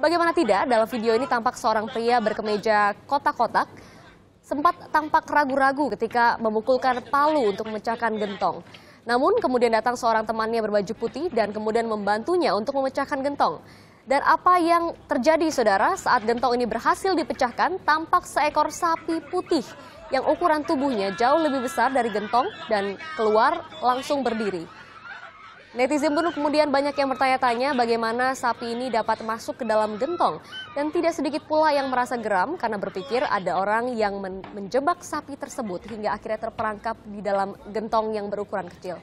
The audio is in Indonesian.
Bagaimana tidak, dalam video ini tampak seorang pria berkemeja kotak-kotak sempat tampak ragu-ragu ketika memukulkan palu untuk memecahkan gentong. Namun kemudian datang seorang temannya berbaju putih dan kemudian membantunya untuk memecahkan gentong. Dan apa yang terjadi saudara saat gentong ini berhasil dipecahkan tampak seekor sapi putih yang ukuran tubuhnya jauh lebih besar dari gentong dan keluar langsung berdiri. Netizen pun kemudian banyak yang bertanya-tanya bagaimana sapi ini dapat masuk ke dalam gentong. Dan tidak sedikit pula yang merasa geram karena berpikir ada orang yang men menjebak sapi tersebut hingga akhirnya terperangkap di dalam gentong yang berukuran kecil.